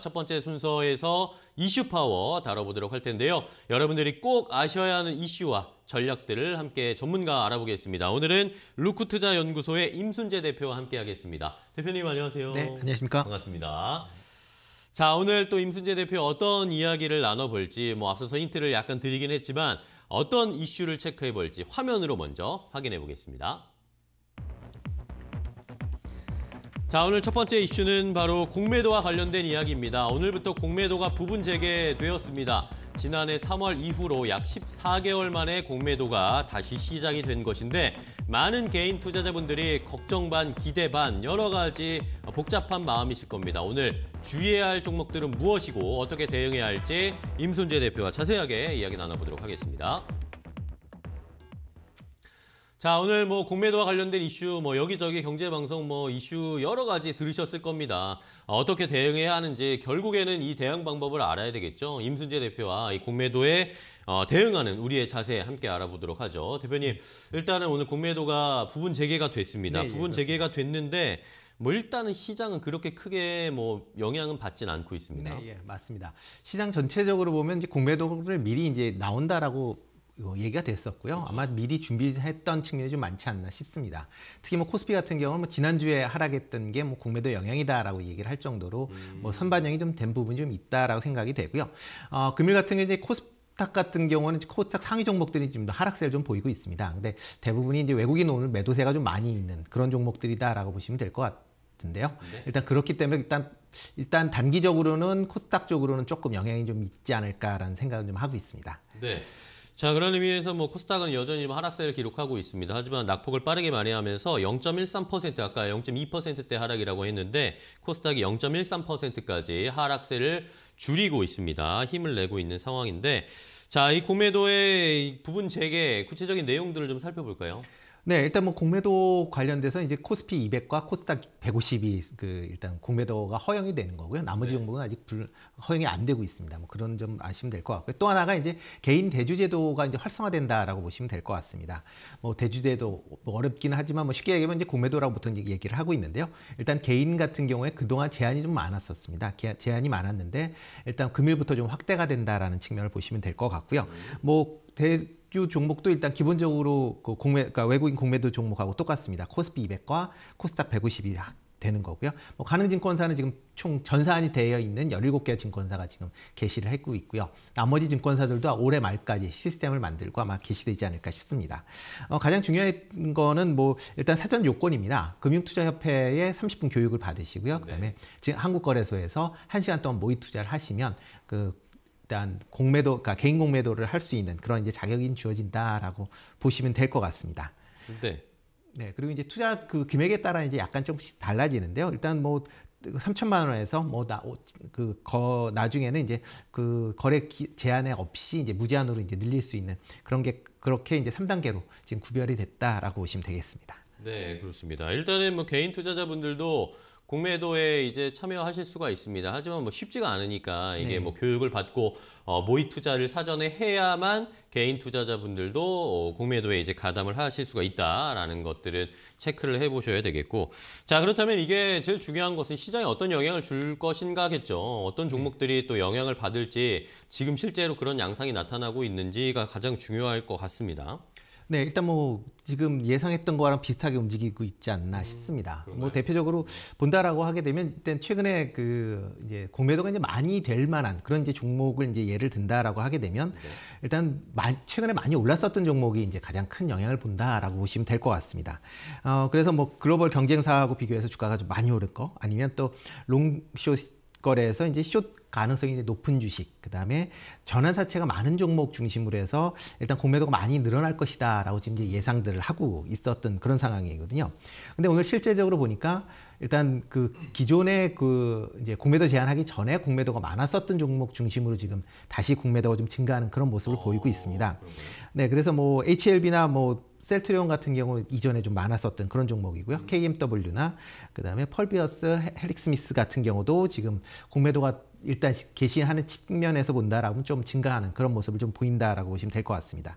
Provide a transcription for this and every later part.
첫 번째 순서에서 이슈 파워 다뤄보도록 할 텐데요. 여러분들이 꼭 아셔야 하는 이슈와 전략들을 함께 전문가 알아보겠습니다. 오늘은 루크투자연구소의 임순재 대표와 함께하겠습니다. 대표님 안녕하세요. 네, 안녕하십니까. 반갑습니다. 자, 오늘 또 임순재 대표 어떤 이야기를 나눠볼지 뭐 앞서서 힌트를 약간 드리긴 했지만 어떤 이슈를 체크해볼지 화면으로 먼저 확인해보겠습니다. 자, 오늘 첫 번째 이슈는 바로 공매도와 관련된 이야기입니다. 오늘부터 공매도가 부분 재개되었습니다. 지난해 3월 이후로 약 14개월 만에 공매도가 다시 시작이 된 것인데 많은 개인 투자자분들이 걱정 반, 기대 반 여러 가지 복잡한 마음이실 겁니다. 오늘 주의해야 할 종목들은 무엇이고 어떻게 대응해야 할지 임순재 대표와 자세하게 이야기 나눠보도록 하겠습니다. 자 오늘 뭐 공매도와 관련된 이슈 뭐 여기저기 경제방송 뭐 이슈 여러 가지 들으셨을 겁니다. 어떻게 대응해야 하는지 결국에는 이 대응 방법을 알아야 되겠죠. 임순재 대표와 이 공매도에 어, 대응하는 우리의 자세 함께 알아보도록 하죠. 대표님 일단은 오늘 공매도가 부분 재개가 됐습니다. 네, 예, 부분 예, 재개가 됐는데 뭐 일단은 시장은 그렇게 크게 뭐 영향은 받진 않고 있습니다. 네, 예, 맞습니다. 시장 전체적으로 보면 이제 공매도를 미리 이제 나온다라고 얘기가 됐었고요. 그치. 그렇죠. 아마 미리 준비했던 측면이 좀 많지 않나 싶습니다. 특히 뭐 코스피 같은 경우는 뭐 지난주에 하락했던 게 뭐 공매도 영향이다라고 얘기를 할 정도로 음. 뭐 선반영이 좀 된 부분이 좀 있다라고 생각이 되고요. 어, 금일 같은 경우 이제 코스피 코스닥 같은 경우는 코스닥 상위 종목들이 지금 하락세를 좀 보이고 있습니다. 근데 대부분이 이제 외국인 오늘 매도세가 좀 많이 있는 그런 종목들이다라고 보시면 될 것 같은데요. 네. 일단 그렇기 때문에 일단 일단 단기적으로는 코스닥 쪽으로는 조금 영향이 좀 있지 않을까라는 생각을 좀 하고 있습니다. 네. 자, 그런 의미에서 뭐 코스닥은 여전히 뭐 하락세를 기록하고 있습니다. 하지만 낙폭을 빠르게 만회하면서 0.13% 아까 0.2%대 하락이라고 했는데 코스닥이 0.13%까지 하락세를 줄이고 있습니다. 힘을 내고 있는 상황인데 자, 이 공매도의 부분 재개 구체적인 내용들을 좀 살펴볼까요? 네, 일단 뭐 공매도 관련돼서 이제 코스피 200과 코스닥 150이 그 일단 공매도가 허용이 되는 거고요. 나머지 네. 종목은 아직 불, 허용이 안 되고 있습니다. 뭐 그런 점 아시면 될 것 같고요. 또 하나가 이제 개인 대주제도가 이제 활성화된다라고 보시면 될 것 같습니다. 뭐 대주제도 뭐 어렵기는 하지만 뭐 쉽게 얘기하면 이제 공매도라고 보통 얘기를 하고 있는데요. 일단 개인 같은 경우에 그동안 제한이 좀 많았었습니다. 제한이 많았는데 일단 금일부터 좀 확대가 된다라는 측면을 보시면 될 것 같고요. 네. 뭐 대, 주 종목도 일단 기본적으로 그 공매, 그러니까 외국인 공매도 종목하고 똑같습니다. 코스피 200과 코스닥 150이 되는 거고요. 뭐 가능증권사는 지금 총 전산이 되어 있는 17개 증권사가 지금 개시를 했고 있고요. 나머지 증권사들도 올해 말까지 시스템을 만들고 아마 개시되지 않을까 싶습니다. 어, 가장 중요한 거는 뭐 일단 사전 요건입니다. 금융투자협회에 30분 교육을 받으시고요. 그다음에 네. 지금 한국거래소에서 1시간 동안 모의 투자를 하시면 그 일단 공매도, 그러니까 개인 공매도를 할 수 있는 그런 이제 자격이 주어진다라고 보시면 될 것 같습니다. 네. 네. 그리고 이제 투자 그 금액에 따라 이제 약간 조금씩 달라지는데요. 일단 뭐 3천만 원에서 뭐 나그 거 나중에는 이제 그 거래 기, 제한에 없이 이제 무제한으로 이제 늘릴 수 있는 그런 게 그렇게 이제 3단계로 지금 구별이 됐다라고 보시면 되겠습니다. 네, 그렇습니다. 일단은 뭐 개인 투자자분들도 공매도에 이제 참여하실 수가 있습니다. 하지만 뭐 쉽지가 않으니까 이게 네. 뭐 교육을 받고 어, 모의 투자를 사전에 해야만 개인 투자자분들도 어, 공매도에 이제 가담을 하실 수가 있다라는 것들은 체크를 해보셔야 되겠고 자 그렇다면 이게 제일 중요한 것은 시장에 어떤 영향을 줄 것인가겠죠. 어떤 네. 종목들이 또 영향을 받을지 지금 실제로 그런 양상이 나타나고 있는지가 가장 중요할 것 같습니다. 네, 일단 뭐 지금 예상했던 거랑 비슷하게 움직이고 있지 않나 음, 싶습니다. 뭐 그런가뭐 대표적으로 본다라고 하게 되면 일단 최근에 그 이제 공매도가 이제 많이 될 만한 그런 이제 종목을 이제 예를 든다라고 하게 되면 네. 일단 마, 최근에 많이 올랐었던 종목이 이제 가장 큰 영향을 본다라고 보시면 될 것 같습니다. 어, 그래서 뭐 글로벌 경쟁사하고 비교해서 주가가 좀 많이 오를 거 아니면 또 롱쇼 거래에서 이제 숏 가능성이 높은 주식, 그 다음에 전환사채가 많은 종목 중심으로 해서 일단 공매도가 많이 늘어날 것이다 라고 지금 예상들을 하고 있었던 그런 상황이거든요. 근데 오늘 실제적으로 보니까 일단 그 기존에 그 이제 공매도 제한하기 전에 공매도가 많았었던 종목 중심으로 지금 다시 공매도가 좀 증가하는 그런 모습을 보이고 어, 있습니다. 네, 그래서 뭐 HLB나 뭐 셀트리온 같은 경우 이전에 좀 많았었던 그런 종목이고요. KMW나 음. 그다음에 펄비어스, 헬릭스미스 같은 경우도 지금 공매도가 일단 개신하는 측면에서 본다라고좀 증가하는 그런 모습을 좀 보인다라고 보시면 될 것 같습니다.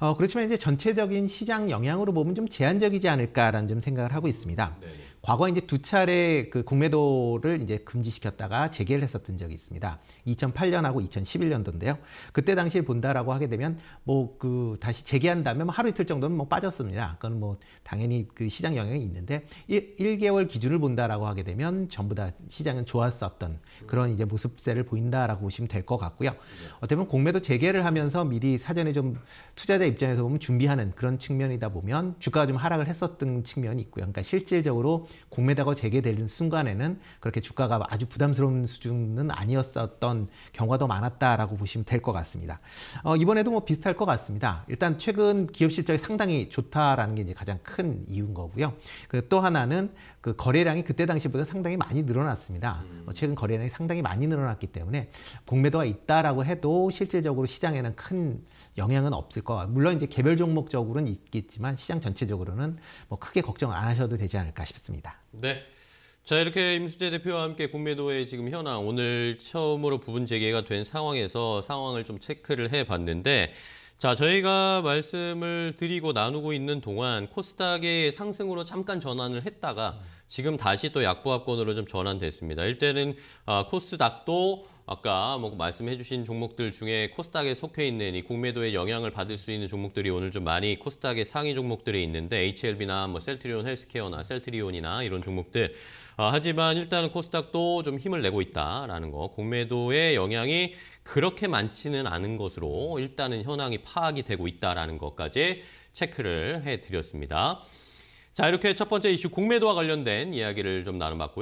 어, 그렇지만 이제 전체적인 시장 영향으로 보면 좀 제한적이지 않을까라는 좀 생각을 하고 있습니다. 네 과거에 이제 두 차례 그 공매도를 이제 금지시켰다가 재개를 했었던 적이 있습니다. 2008년하고 2011년도인데요. 그때 당시에 본다라고 하게 되면 뭐 그 다시 재개한 다면뭐 하루 이틀 정도는 뭐 빠졌습니다. 그건 뭐 당연히 그 시장 영향이 있는데 1, 개월 기준을 본다라고 하게 되면 전부 다 시장은 좋았었던 그런 이제 모습세를 보인다라고 보시면 될 것 같고요. 어떻게 보면 공매도 재개를 하면서 미리 사전에 좀 투자자 입장에서 보면 준비하는 그런 측면이다 보면 주가가 좀 하락을 했었던 측면이 있고요. 그러니까 실질적으로 공매다가 재개되는 순간에는 그렇게 주가가 아주 부담스러운 수준은 아니었었던 경우가 더 많았다라고 보시면 될 것 같습니다. 어, 이번에도 뭐 비슷할 것 같습니다. 일단 최근 기업 실적이 상당히 좋다라는 게 이제 가장 큰 이유인 거고요. 그 또 하나는 그 거래량이 그때 당시보다 상당히 많이 늘어났습니다. 음. 어, 최근 거래량이 상당히 많이 늘어났기 때문에 공매도가 있다라고 해도 실질적으로 시장에는 큰 영향은 없을 것 같아요. 물론 이제 개별 종목적으로는 있겠지만 시장 전체적으로는 뭐 크게 걱정 안 하셔도 되지 않을까 싶습니다. 있습니다. 네. 자 이렇게 임수재 대표와 함께 공매도의 지금 현황 오늘 처음으로 부분 재개가 된 상황에서 상황을 좀 체크를 해봤는데 자 저희가 말씀을 드리고 나누고 있는 동안 코스닥의 상승으로 잠깐 전환을 했다가 지금 다시 또 약보합권으로 좀 전환됐습니다. 일단은 아, 코스닥도 아까 뭐 말씀해 주신 종목들 중에 코스닥에 속해 있는 이 공매도에 영향을 받을 수 있는 종목들이 오늘 좀 많이 코스닥의 상위 종목들이 있는데 HLB나 뭐 셀트리온 헬스케어나 셀트리온이나 이런 종목들 아, 하지만 일단은 코스닥도 좀 힘을 내고 있다라는 거 공매도의 영향이 그렇게 많지는 않은 것으로 일단은 현황이 파악이 되고 있다라는 것까지 체크를 해드렸습니다. 자 이렇게 첫 번째 이슈 공매도와 관련된 이야기를 좀 나눠봤고요.